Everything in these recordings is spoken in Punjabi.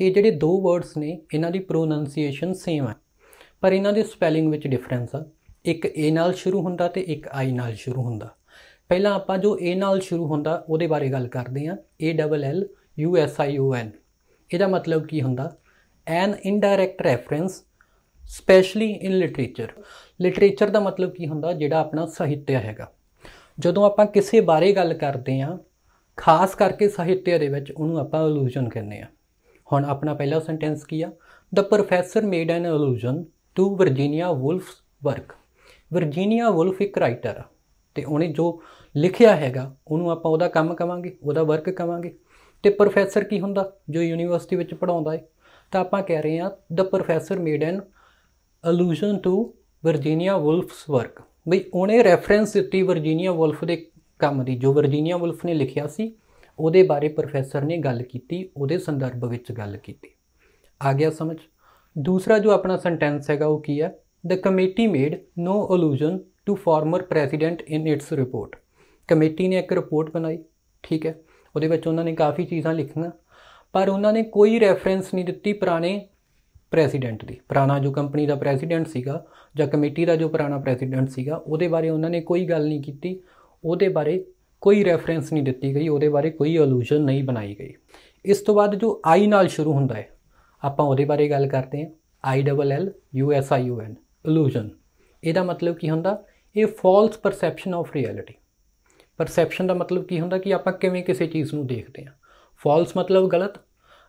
ਇਹ ਜਿਹੜੇ ਦੋ ਵਰਡਸ ਨੇ ਇਹਨਾਂ ਦੀ ਪ੍ਰੋਨੰਸੀਏਸ਼ਨ ਸੇਮ ਹੈ ਪਰ ਇਹਨਾਂ ਦੇ ਸਪੈਲਿੰਗ ਵਿੱਚ ਡਿਫਰੈਂਸ ਆ ਇੱਕ ਏ ਨਾਲ ਸ਼ੁਰੂ ਹੁੰਦਾ ਤੇ ਇੱਕ ਆਈ ਨਾਲ ਸ਼ੁਰੂ ਹੁੰਦਾ ਪਹਿਲਾਂ ਆਪਾਂ ਜੋ ਏ ਨਾਲ ਸ਼ੁਰੂ ਹੁੰਦਾ ਉਹਦੇ ਬਾਰੇ ਗੱਲ ਕਰਦੇ ਆ A double L U S I O N ਇਹਦਾ ਮਤਲਬ ਕੀ ਹੁੰਦਾ an indirect reference specially in literature literature ਦਾ ਮਤਲਬ ਕੀ ਹੁੰਦਾ ਜਿਹੜਾ ਆਪਣਾ ਸਾਹਿਤਯ ਹੈਗਾ ਜਦੋਂ ਆਪਾਂ ਕਿਸੇ ਬਾਰੇ ਗੱਲ ਕਰਦੇ ਆ ਖਾਸ ਕਰਕੇ ਸਾਹਿਤਯ ਦੇ ਵਿੱਚ ਉਹਨੂੰ ਆਪਾਂ ਅਲੂਜਨ ਕਹਿੰਦੇ ਆ ਹੁਣ ਆਪਣਾ ਪਹਿਲਾ ਸੈਂਟੈਂਸ ਕੀ ਆ the professor made an allusion to Virginia Woolf's work Virginia Woolf ਇੱਕ ਰਾਈਟਰ ਤੇ ਉਹਨੇ ਜੋ ਲਿਖਿਆ ਹੈਗਾ ਉਹਨੂੰ ਆਪਾਂ ਉਹਦਾ ਕੰਮ ਕਵਾਂਗੇ ਉਹਦਾ ਵਰਕ ਕਵਾਂਗੇ ਤੇ ਪ੍ਰੋਫੈਸਰ ਕੀ ਹੁੰਦਾ ਜੋ ਯੂਨੀਵਰਸਿਟੀ ਵਿੱਚ ਪੜਾਉਂਦਾ ਹੈ ਤਾਂ ਆਪਾਂ ਕਹਿ ਰਹੇ ਹਾਂ the professor made an allusion to Virginia Woolf's work ਬਈ ਉਹਨੇ ਰੈਫਰੈਂਸ ਦਿੱਤੀ ਵਰਜੀਨੀਆ ਵੁਲਫ ਦੇ ਕੰਮ ਦੀ ਜੋ ਵਰਜੀਨੀਆ ਵੁਲਫ ਨੇ ਲਿਖਿਆ ਸੀ ਉਹਦੇ ਬਾਰੇ ਪ੍ਰੋਫੈਸਰ ਨੇ ਗੱਲ ਕੀਤੀ ਉਹਦੇ ਸੰਦਰਭ ਵਿੱਚ ਗੱਲ ਕੀਤੀ ਆ ਗਿਆ ਸਮਝ ਦੂਸਰਾ ਜੋ ਆਪਣਾ ਸੈਂਟੈਂਸ ਹੈਗਾ ਉਹ ਕੀ ਹੈ the committee made no allusion to former president in its report committee ਨੇ ਇੱਕ ਰਿਪੋਰਟ ਬਣਾਈ ਠੀਕ ਹੈ ਉਹਦੇ ਵਿੱਚ ਉਹਨਾਂ ਨੇ ਕਾਫੀ ਚੀਜ਼ਾਂ ਲਿਖੀਆਂ ਪਰ ਉਹਨਾਂ ਨੇ ਕੋਈ ਰੈਫਰੈਂਸ ਨਹੀਂ ਦਿੱਤੀ ਪੁਰਾਣੇ ਪ੍ਰੈਜ਼ੀਡੈਂਟ ਦੀ ਪੁਰਾਣਾ ਜੋ ਕੰਪਨੀ ਦਾ ਪ੍ਰੈਜ਼ੀਡੈਂਟ ਸੀਗਾ ਜਾਂ ਕਮੇਟੀ ਦਾ ਜੋ ਪੁਰਾਣਾ ਪ੍ਰੈਜ਼ੀਡੈਂਟ ਸੀਗਾ ਉਹਦੇ ਬਾਰੇ ਉਹਨਾਂ ਨੇ ਕੋਈ ਗੱਲ ਨਹੀਂ ਕੀਤੀ ਉਹਦੇ ਬਾਰੇ ਕੋਈ ਰੈਫਰੈਂਸ ਨਹੀਂ ਦਿੱਤੀ ਗਈ ਉਹਦੇ ਬਾਰੇ ਕੋਈ ਅਲੂਜਨ ਨਹੀਂ ਬਣਾਈ ਗਈ ਇਸ ਤੋਂ ਬਾਅਦ ਜੋ ਆਈ ਨਾਲ ਸ਼ੁਰੂ ਹੁੰਦਾ ਹੈ ਆਪਾਂ ਉਹਦੇ ਬਾਰੇ ਗੱਲ ਕਰਦੇ ਹਾਂ I double L U S I U N illusion ਇਹਦਾ ਮਤਲਬ ਕੀ ਹੁੰਦਾ ਇਹ false perception of reality perception ਦਾ ਮਤਲਬ ਕੀ ਹੁੰਦਾ ਕਿ ਆਪਾਂ ਕਿਵੇਂ ਕਿਸੇ ਚੀਜ਼ ਨੂੰ ਦੇਖਦੇ ਹਾਂ ਫਾਲਸ ਮਤਲਬ ਗਲਤ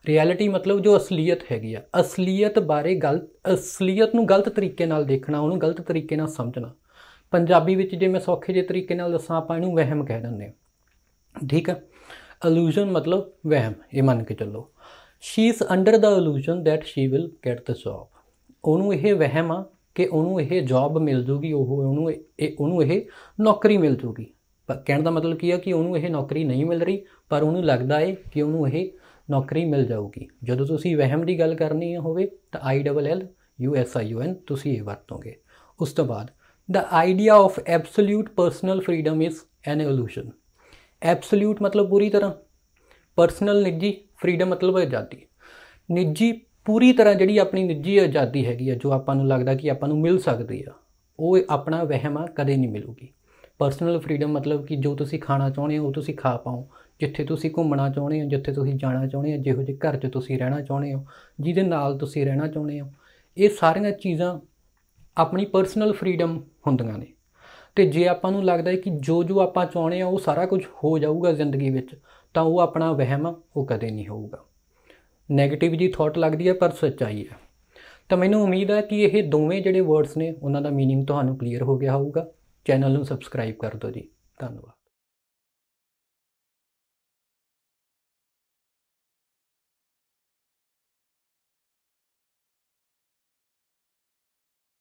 ਰਿਐਲਿਟੀ ਮਤਲਬ ਜੋ ਅਸਲੀਅਤ ਹੈਗੀ ਆ ਅਸਲੀਅਤ ਬਾਰੇ ਗਲਤ ਅਸਲੀਅਤ ਨੂੰ ਗਲਤ ਤਰੀਕੇ ਨਾਲ ਦੇਖਣਾ ਉਹਨੂੰ ਗਲਤ ਤਰੀਕੇ ਨਾਲ ਸਮਝਣਾ ਪੰਜਾਬੀ ਵਿੱਚ ਜੇ ਮੈਂ ਸੌਖੇ ਜੇ ਤਰੀਕੇ ਨਾਲ ਦੱਸਾਂ ਆਪਾਂ ਇਹਨੂੰ ਵਹਿਮ ਕਹਿ ਦਿੰਦੇ ਹਾਂ ਠੀਕ ਹੈ ਅਲੂਜਨ ਮਤਲਬ ਵਹਿਮ ਇਹ ਮੰਨ ਕੇ ਚੱਲੋ she is under the illusion that she will get the job ਉਹਨੂੰ ਇਹ ਵਹਿਮ ਆ ਕਿ ਉਹਨੂੰ ਇਹ ਜੌਬ ਮਿਲ ਜੂਗੀ ਉਹ ਉਹਨੂੰ ਇਹ ਉਹਨੂੰ ਇਹ ਨੌਕਰੀ ਮਿਲ ਜੂਗੀ ਪਰ ਕਹਿਣ ਦਾ ਮਤਲਬ ਕੀ ਹੈ ਕਿ ਉਹਨੂੰ ਇਹ ਨੌਕਰੀ ਨਹੀਂ ਮਿਲ ਰਹੀ ਪਰ ਉਹਨੂੰ ਲੱਗਦਾ ਹੈ ਕਿ ਉਹਨੂੰ ਇਹ ਨੌਕਰੀ ਮਿਲ ਜਾਊਗੀ ਜਦੋਂ ਤੁਸੀਂ ਵਹਿਮ ਦੀ ਗੱਲ ਕਰਨੀ ਹੋਵੇ ਤਾਂ I double L U S I U N ਤੁਸੀਂ ਇਹ ਵਰਤੋਗੇ ਉਸ ਤੋਂ ਬਾਅਦ the idea of absolute personal freedom is an illusion absolute मतलब पूरी तरह ਪਰਸਨਲ ਨਿੱਜੀ ਫਰੀडम ਮਤਲਬ ਆਜ਼ਾਦੀ ਨਿੱਜੀ ਪੂਰੀ ਤਰ੍ਹਾਂ ਜਿਹੜੀ ਆਪਣੀ ਨਿੱਜੀ ਆਜ਼ਾਦੀ ਹੈਗੀ ਆ ਜੋ ਆਪਾਂ ਨੂੰ ਲੱਗਦਾ ਕਿ ਆਪਾਂ ਨੂੰ ਮਿਲ ਸਕਦੀ ਆ ਉਹ ਆਪਣਾ ਵਹਿਮਾ ਕਦੇ ਨਹੀਂ ਮਿਲੂਗੀ ਪਰਸਨਲ ਫਰੀडम ਮਤਲਬ ਕਿ ਜੋ ਤੁਸੀਂ ਖਾਣਾ ਚਾਹੁੰਦੇ ਹੋ ਉਹ ਤੁਸੀਂ ਖਾ ਪਾਓ ਜਿੱਥੇ ਤੁਸੀਂ ਘੁੰਮਣਾ ਚਾਹੁੰਦੇ ਹੋ ਜਿੱਥੇ ਤੁਸੀਂ ਜਾਣਾ ਚਾਹੁੰਦੇ ਹੋ ਜਿਹੋ ਜਿਹੇ ਘਰ 'ਚ ਤੁਸੀਂ ਰਹਿਣਾ ਚਾਹੁੰਦੇ ਹੋ ਜਿਹਦੇ ਨਾਲ ਤੁਸੀਂ ਰਹਿਣਾ ਚਾਹੁੰਦੇ ਹੋ ਇਹ ਸਾਰੀਆਂ ਚੀਜ਼ਾਂ ਆਪਣੀ ਪਰਸਨਲ ਫਰੀडम ਹੁੰਦੀਆਂ ਨੇ ਤੇ ਜੇ ਆਪਾਂ ਨੂੰ ਲੱਗਦਾ ਹੈ ਕਿ ਜੋ ਜੋ ਆਪਾਂ ਚਾਹੁੰਦੇ ਆ ਉਹ ਸਾਰਾ ਕੁਝ ਹੋ ਜਾਊਗਾ ਜ਼ਿੰਦਗੀ ਵਿੱਚ ਤਾਂ ਉਹ ਆਪਣਾ ਵਹਿਮ ਉਹ ਕਦੇ ਨਹੀਂ ਹੋਊਗਾ 네ਗੇਟਿਵ ਜੀ ਥਾਟ ਲੱਗਦੀ ਹੈ ਪਰ ਸੱਚਾਈ ਹੈ ਤਾਂ ਮੈਨੂੰ ਉਮੀਦ ਹੈ ਕਿ ਇਹ ਦੋਵੇਂ ਜਿਹੜੇ ਵਰਡਸ ਨੇ ਉਹਨਾਂ ਦਾ मीनिंग ਤੁਹਾਨੂੰ ਕਲੀਅਰ ਹੋ ਗਿਆ ਹੋਊਗਾ ਚੈਨਲ ਨੂੰ ਸਬਸਕ੍ਰਾਈਬ ਕਰ ਦਿਓ ਜੀ ਧੰਨਵਾਦ